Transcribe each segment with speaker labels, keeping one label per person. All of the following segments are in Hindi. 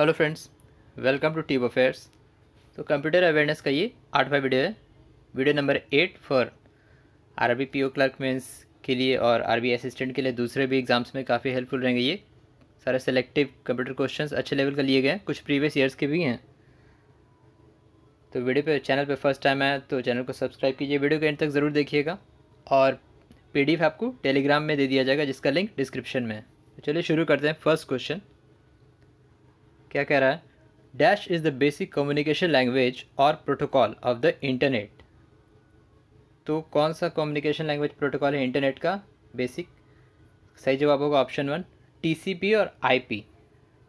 Speaker 1: हेलो फ्रेंड्स वेलकम टू टीब अफेयर्स तो कंप्यूटर अवेयरनेस का ये आठवां वीडियो है video number eight for R B P O clerk mains के लिए और आर बी असिस्टेंट के लिए दूसरे भी एग्जाम्स में काफ़ी हेल्पफुल रहेंगे ये सारे सेलेक्टिव कंप्यूटर क्वेश्चन अच्छे लेवल का लिए गए हैं कुछ प्रीवियस ईयर्स के भी हैं तो वीडियो पे चैनल पे फर्स्ट टाइम है तो चैनल को सब्सक्राइब कीजिए वीडियो के एंड तक ज़रूर देखिएगा और पी आपको टेलीग्राम में दे दिया जाएगा जिसका लिंक डिस्क्रिप्शन में है तो चलिए शुरू करते हैं फर्स्ट क्वेश्चन क्या कह रहा है dash is the basic communication language और प्रोटोकॉल ऑफ द इंटरनेट तो कौन सा कम्युनिकेशन लैंग्वेज प्रोटोकॉल है इंटरनेट का बेसिक सही जवाब होगा ऑप्शन वन टीसीपी और आईपी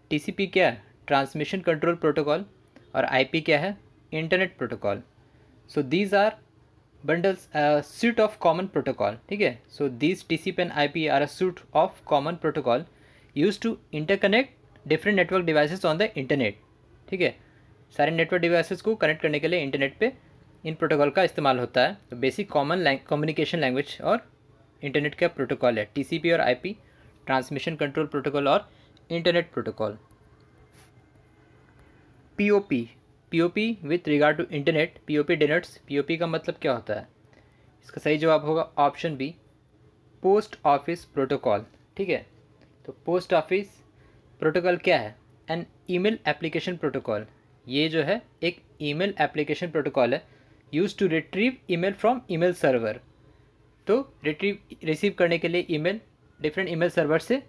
Speaker 1: टीसीपी क्या है ट्रांसमिशन कंट्रोल प्रोटोकॉल और आईपी क्या है internet protocol so these are bundles suite of common protocol ठीक है so these T C P and I P are at of common protocol use to interconnect different network devices on the internet ठीक है सारे नेटवर्क डिवाइसेस को कनेक्ट करने के लिए इंटरनेट पे इन प्रोटोकॉल का इस्तेमाल होता है तो बेसिक कॉमन कम्युनिकेशन लैंग्वेज और इंटरनेट का प्रोटोकॉल है टी और आई ट्रांसमिशन कंट्रोल प्रोटोकॉल और internet protocol O POP with regard to internet POP denotes POP का मतलब क्या होता है इसका सही जवाब होगा option B post office protocol ठीक है तो पोस्ट ऑफिस प्रोटोकॉल क्या है एन ईमेल एप्लीकेशन प्रोटोकॉल ये जो है एक ईमेल एप्लीकेशन प्रोटोकॉल है use to retrieve email from email server तो रिट्रीव रिसीव करने के लिए ईमेल डिफरेंट ईमेल सर्वर से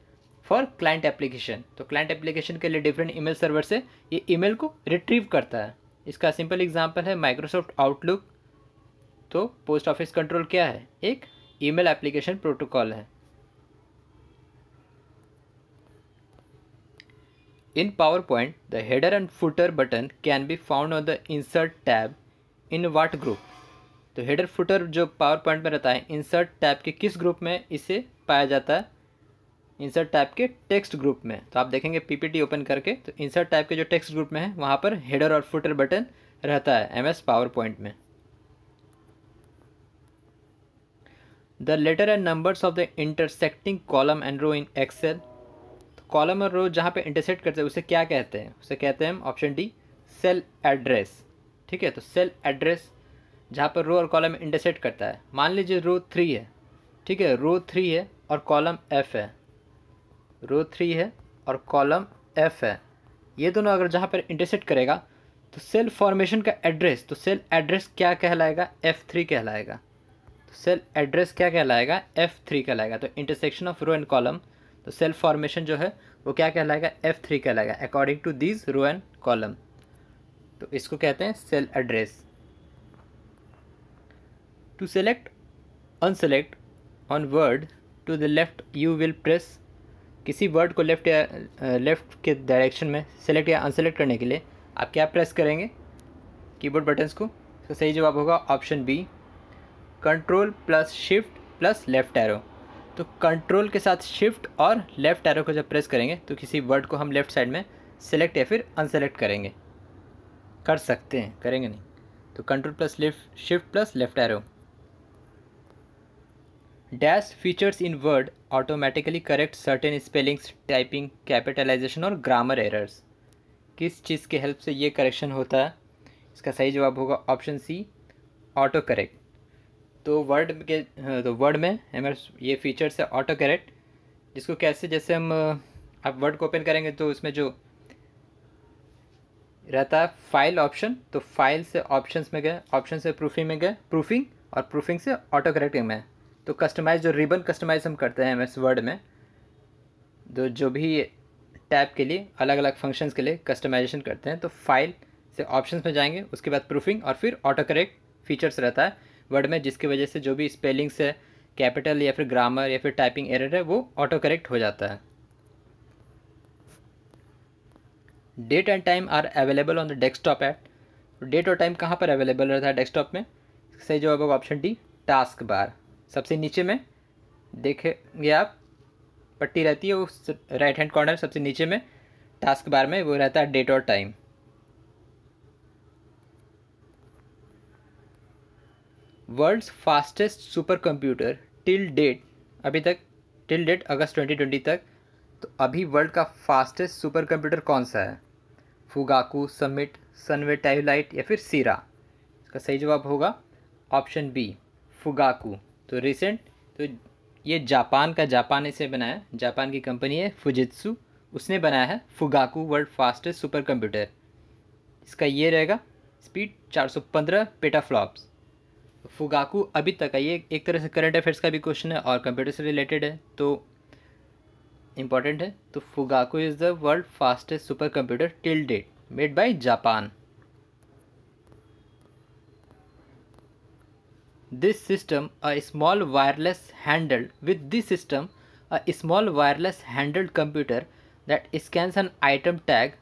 Speaker 1: फॉर क्लाइंट एप्लीकेशन तो क्लाइंट एप्लीकेशन के लिए डिफरेंट ईमेल सर्वर से ये ईमेल को रिट्रीव करता है इसका सिंपल एग्जांपल है माइक्रोसॉफ्ट आउटलुक तो पोस्ट ऑफिस कंट्रोल क्या है एक ईमेल एप्लीकेशन प्रोटोकॉल है In PowerPoint, the header and footer button can be found on the Insert tab in what group? तो हेडर फुटर जो पावर पॉइंट में रहता है इंसर्ट टैब के किस ग्रुप में इसे पाया जाता है इंसर्ट टाइप के टेक्स्ट ग्रुप में तो आप देखेंगे पीपीटी ओपन करके तो इंसर्ट टाइप के जो टेक्स्ट ग्रुप में है वहाँ पर हेडर और फुटर बटन रहता है एमएस पावर पॉइंट में the letter and numbers of the intersecting column and row in Excel column और रो जहाँ पे इंटरसेट करते हैं उसे क्या कहते हैं उसे कहते हैं हम ऑप्शन डी सेल एड्रेस ठीक है तो सेल एड्रेस जहाँ पर रो और कॉलम इंटरसेट करता है मान लीजिए रो थ्री है ठीक है रो थ्री है और कॉलम एफ है रो थ्री है और कॉलम एफ है ये दोनों अगर जहाँ पर इंटरसेट करेगा तो सेल फॉर्मेशन का एड्रेस तो सेल एड्रेस क्या कहलाएगा एफ थ्री कहलाएगा तो सेल एड्रेस क्या कहलाएगा एफ थ्री कहलाएगा तो intersection of row and column तो सेल्फ फॉर्मेशन जो है वो क्या कहलाएगा एफ थ्री कहलाएगा according to this row and column तो इसको कहते हैं cell address to select unselect on word to the left you will press किसी वर्ड को लेफ्ट या लेफ्ट के डायरेक्शन में सेलेक्ट या अनसेलेक्ट करने के लिए आप क्या प्रेस करेंगे कीबोर्ड बटन्स को तो सही जवाब होगा option B control plus shift plus left arrow तो कंट्रोल के साथ शिफ्ट और लेफ़्ट एरो को जब प्रेस करेंगे तो किसी वर्ड को हम लेफ़्ट साइड में सेलेक्ट या फिर अनसेलेक्ट करेंगे कर सकते हैं करेंगे नहीं तो control plus left shift plus left arrow dash features in word automatically correct certain spellings typing capitalisation और ग्रामर एरर्स किस चीज़ के हेल्प से ये करेक्शन होता है इसका सही जवाब होगा ऑप्शन सी ऑटो करेक्ट तो वर्ड के हाँ, तो वर्ड में हमारे ये फीचर्स है ऑटो करेक्ट जिसको कैसे जैसे हम आप वर्ड को ओपन करेंगे तो उसमें जो रहता है फाइल ऑप्शन तो फाइल से ऑप्शंस में गए ऑप्शन से प्रूफिंग में गए प्रूफिंग और प्रूफिंग से ऑटो करेक्टिंग में तो कस्टमाइज जो रिबन कस्टमाइज हम करते हैं एम एस वर्ड में तो जो भी टैब के लिए अलग अलग फंक्शंस के लिए कस्टमाइजेशन करते हैं तो फाइल से ऑप्शंस में जाएंगे उसके बाद प्रूफिंग और फिर ऑटो करेक्ट फीचर्स रहता है वर्ड में जिसकी वजह से जो भी स्पेलिंग्स है कैपिटल या फिर ग्रामर या फिर टाइपिंग एरर है वो ऑटो करेक्ट हो जाता है date and time are available on the desktop app date और टाइम कहाँ पर अवेलेबल रहता है डेस्कटॉप में सही जवाब होगा ऑप्शन डी टास्क बार सबसे नीचे में देखेंगे आप पट्टी रहती है उस राइट हैंड कॉर्नर सबसे नीचे में टास्क बार में वो रहता है डेट और time world's fastest super computer till date अभी तक टिल डेट अगस्त 2020 तक तो अभी वर्ल्ड का फास्टेस्ट सुपर कंप्यूटर कौन सा है फुगाकू समिट सनवे टाइलाइट या फिर सीरा इसका सही जवाब होगा ऑप्शन बी फुगाकू तो रिसेंट तो ये जापान का जापान इसे बनाया जापान की कंपनी है फुजित्सु उसने बनाया है Fugaku world fastest super computer इसका ये रहेगा स्पीड 415 पेटाफ्लॉप्स फुगाकू अभी तक आई एक तरह से करंट अफेयर्स का भी क्वेश्चन है और कंप्यूटर से रिलेटेड है तो इम्पॉर्टेंट है तो Fugaku is the world fastest super computer till date made by Japan this system a small wireless handheld with this system a small wireless handheld computer that scans an item tag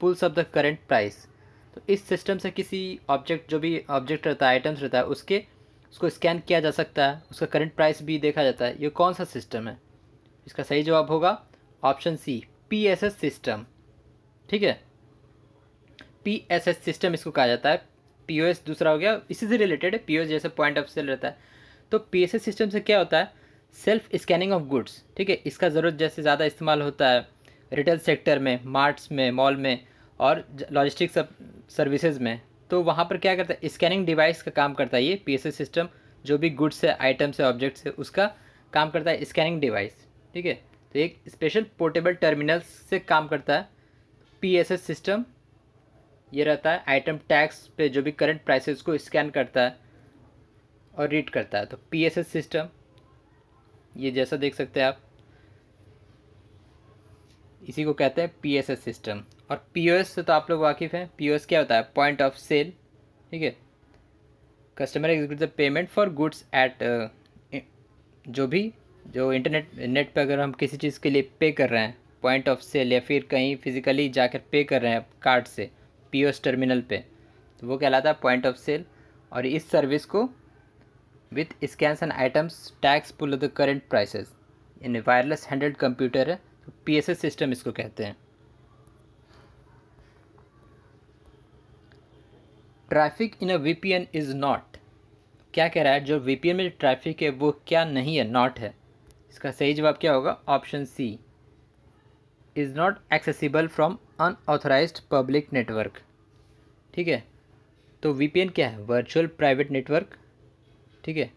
Speaker 1: pulls of the current price तो इस सिस्टम से किसी ऑब्जेक्ट जो भी ऑब्जेक्ट रहता है आइटम्स रहता है उसके उसको स्कैन किया जा सकता है उसका करंट प्राइस भी देखा जाता है ये कौन सा सिस्टम है इसका सही जवाब होगा option C P S S system ठीक है पी एस एस सिस्टम इसको कहा जाता है पी ओ एस दूसरा हो गया इसी से रिलेटेड है पी ओ एस जैसे पॉइंट ऑफ सेल रहता है तो पी एस एस सिस्टम से क्या होता है सेल्फ स्कैनिंग ऑफ गुड्स ठीक है इसका ज़रूरत जैसे ज़्यादा इस्तेमाल होता है रिटेल सेक्टर में मार्ट्स में मॉल में और लॉजिस्टिक सब सर्विसेज में तो वहाँ पर क्या करता है स्कैनिंग डिवाइस का काम करता है ये पी सिस्टम जो भी गुड्स है आइटम्स है ऑब्जेक्ट्स है उसका काम करता है स्कैनिंग डिवाइस ठीक है तो एक स्पेशल पोर्टेबल टर्मिनल से काम करता है पी सिस्टम ये रहता है आइटम टैक्स पे जो भी करंट प्राइसेस को स्कैन करता है और रीड करता है तो पी सिस्टम ये जैसा देख सकते हैं आप इसी को कहते हैं पी सिस्टम और पी से तो आप लोग वाकिफ़ हैं पी क्या होता है पॉइंट ऑफ सेल ठीक है customer execute the payment for goods at जो भी जो इंटरनेट नेट पर अगर हम किसी चीज़ के लिए पे कर रहे हैं पॉइंट ऑफ सेल या फिर कहीं फिजिकली जाकर पे कर रहे हैं कार्ड से पी टर्मिनल पे तो वो कहलाता है पॉइंट ऑफ सेल और इस सर्विस को with scans and items tags pull the current prices in wireless handheld computer है तो पी सिस्टम इसको कहते हैं traffic in a VPN is not क्या कह रहा है जो वीपीएन में ट्रैफिक है वो क्या नहीं है नॉट है इसका सही जवाब क्या होगा option C is not accessible from unauthorised public network ठीक है तो वीपीएन क्या है वर्चुअल प्राइवेट नेटवर्क ठीक है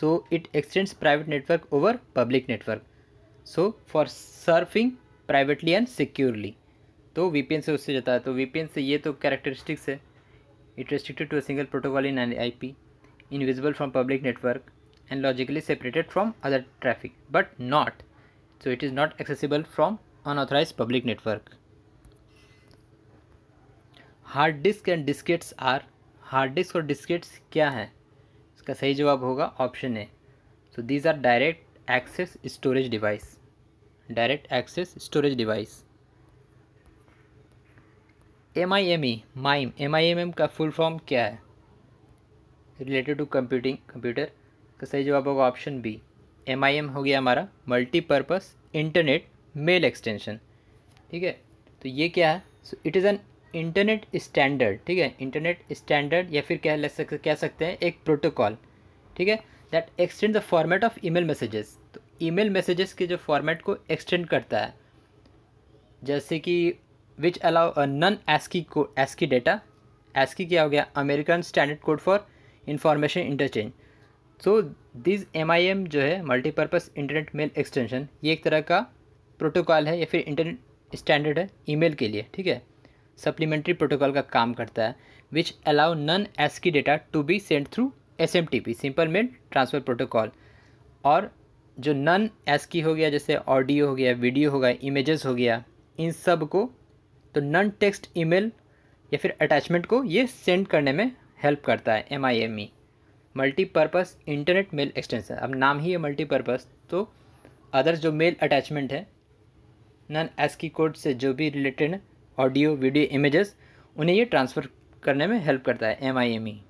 Speaker 1: so it extends private network over public network so for surfing privately and securely तो वीपीएन से उससे जाता है तो वीपीएन से ये तो कैरेक्टरिस्टिक्स है it restricted to a single protocol in an IP, invisible from public network and logically separated from other traffic but not so it is not accessible from unauthorized public network. Hard disk and diskettes are hard disk or diskettes क्या हैं इसका सही जवाब होगा option A So these are direct access storage device. Direct access storage device. M I M E MIME M I M M का फुल फॉर्म क्या है रिलेटेड टू कंप्यूटिंग कंप्यूटर का सही जवाब होगा option B M I M हो गया हमारा मल्टीपर्पस इंटरनेट मेल एक्सटेंशन ठीक है तो ये क्या है so it is an internet standard ठीक है इंटरनेट स्टैंडर्ड या फिर क्या ले सकते कह सकते हैं एक प्रोटोकॉल ठीक है that extend the format of email messages तो ईमेल मैसेजेस के जो फॉर्मेट को एक्सटेंड करता है जैसे कि विच अलाउ नन एस्की को एस्की डेटा एस्की क्या हो गया American standard code for information interchange so this M I M जो है मल्टीपर्पज़ इंटरनेट मेल एक्सटेंशन ये एक तरह का प्रोटोकॉल है या फिर इंटरनेट स्टैंडर्ड है ईमेल के लिए ठीक है सप्लीमेंट्री प्रोटोकॉल का काम करता है which allow non ASCII data to be send through S M T P simple mail transfer protocol और जो नन एस्की हो गया जैसे ऑडियो हो गया वीडियो हो गया इमेजेस हो गया इन सब को तो नन टेक्स्ट ईमेल या फिर अटैचमेंट को ये सेंड करने में हेल्प करता है M I M E multipurpose internet mail extension अब नाम ही है मल्टीपर्पज़ तो अदर जो मेल अटैचमेंट है नन एस की कोड से जो भी रिलेटेड ऑडियो वीडियो इमेजेस उन्हें ये ट्रांसफ़र करने में हेल्प करता है M I M E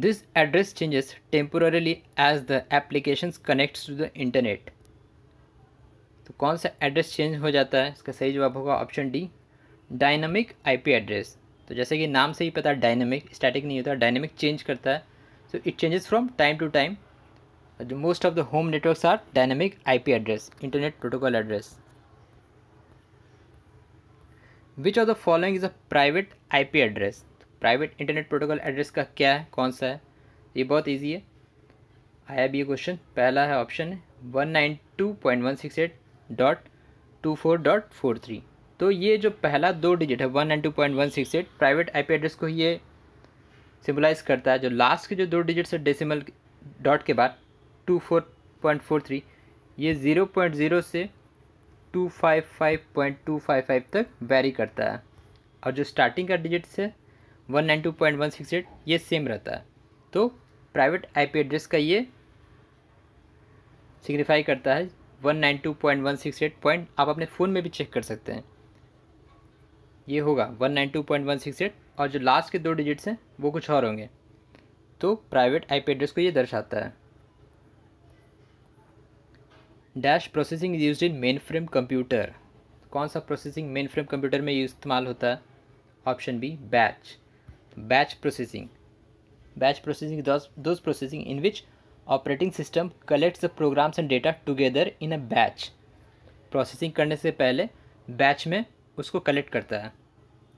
Speaker 1: this address changes temporarily as the applications connects to the internet तो कौन सा एड्रेस चेंज हो जाता है इसका सही जवाब होगा option D dynamic IP address तो जैसे कि नाम से ही पता है डायनामिक स्टैटिक नहीं होता डायनेमिक चेंज करता है so it changes from time to time जो most of the home networks are dynamic IP address internet protocol address which of the following is a private IP address private internet protocol address का क्या है कौन सा है ये बहुत ईजी है आया भी ये क्वेश्चन पहला है option one nine two point one six eight dot two four dot four three तो ये जो पहला दो डिजिट है one and two point one six eight private I P address को ये सिम्बलाइज करता है जो लास्ट के जो दो डिजिट्स है डेसिमल डॉट के बाद two four point four three ये ज़ीरो पॉइंट ज़ीरो से two five five point two five five तक वेरी करता है और जो स्टार्टिंग का डिजिट है one nine two point one six eight ये सेम रहता है तो प्राइवेट आईपी एड्रेस का ये सिग्निफाई करता है one nine two point one six eight point आप अपने फ़ोन में भी चेक कर सकते हैं ये होगा one nine two point one six eight और जो लास्ट के दो डिजिट्स हैं वो कुछ और होंगे तो प्राइवेट आईपी एड्रेस को ये दर्शाता है dash processing is use in mainframe computer कौन सा प्रोसेसिंग मेन फ्रेम कंप्यूटर में इस्तेमाल होता है option B batch batch processing batch processing those processing in which operating system collects the programs and data together in a batch processing करने से पहले बैच में उसको कलेक्ट करता है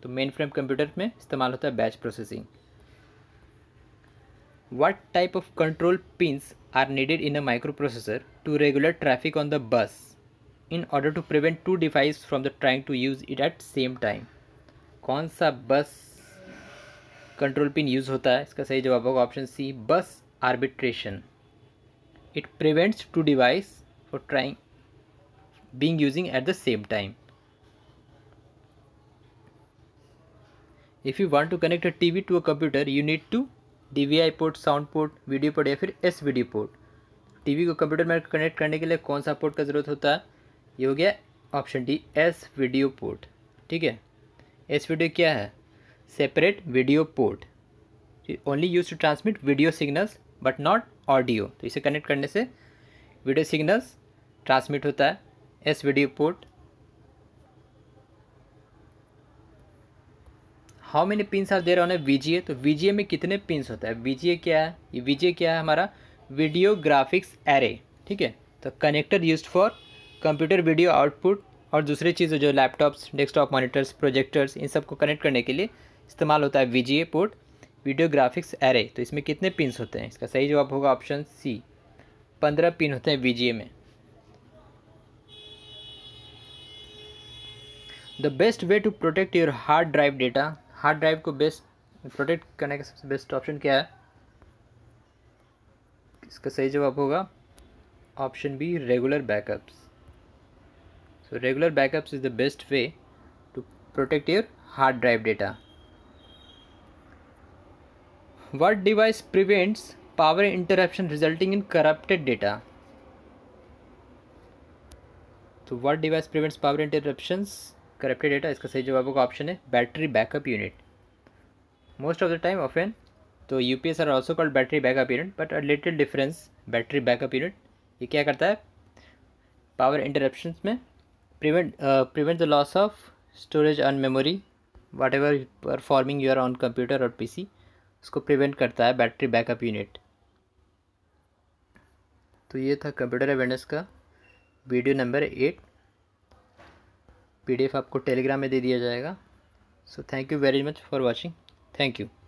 Speaker 1: तो मेन फ्रेम कंप्यूटर में इस्तेमाल होता है batch processing what type of control pins are needed in a microprocessor to regular traffic on the bus in order to prevent two device from the trying to use it at same time कौन सा बस कंट्रोल पिन यूज़ होता है इसका सही जवाब होगा option C bus arbitration it prevents it prevents two device for trying being using at the same time if you want to connect a TV to a computer to D V I port sound port video port या फिर S video port T V को कंप्यूटर में कनेक्ट करने के लिए कौन सा पोर्ट का ज़रूरत होता है ये हो गया option D S video port ठीक है एस वीडियो क्या है separate video port only use to transmit video signals but not audio तो इसे कनेक्ट करने से वीडियो सिग्नल्स ट्रांसमिट होता है S video port how many pin आप दे रहे हो वीजीए तो वीजीए में कितने पिन होता है वीजीए क्या है ये वीजीए क्या है हमारा वीडियो ग्राफिक्स एरे ठीक है तो connector use for computer video output और दूसरी चीज़ जो लैपटॉप्स डेस्कटॉप मॉनिटर्स प्रोजेक्टर्स इन सब को कनेक्ट करने के लिए इस्तेमाल होता है V port video graphics array तो इसमें कितने पिन होते हैं इसका सही जवाब होगा ऑप्शन सी पंद्रह पिन होते हैं वी में the best way to protect your hard drive data hard drive को बेस्ट प्रोटेक्ट करने का सबसे बेस्ट ऑप्शन क्या है इसका सही जवाब होगा option B regular backups so regular backups is the best way to protect your hard drive data what device prevents power interruption resulting in corrupted data तो what device prevents power interruptions corrupted data इसका सही जवाब का ऑप्शन है battery backup unit most of the time and तो U P S are also called battery backup unit but a little difference battery backup unit ये क्या करता है पावर इंटरप्शन में prevent prevent the loss of storage on memory whatever performing your on computer और पी सी इसको प्रिवेंट करता है बैटरी बैकअप यूनिट तो ये था कंप्यूटर अवेयरनेस का वीडियो नंबर एट पीडीएफ आपको टेलीग्राम में दे दिया जाएगा so thank you very much for watching thank you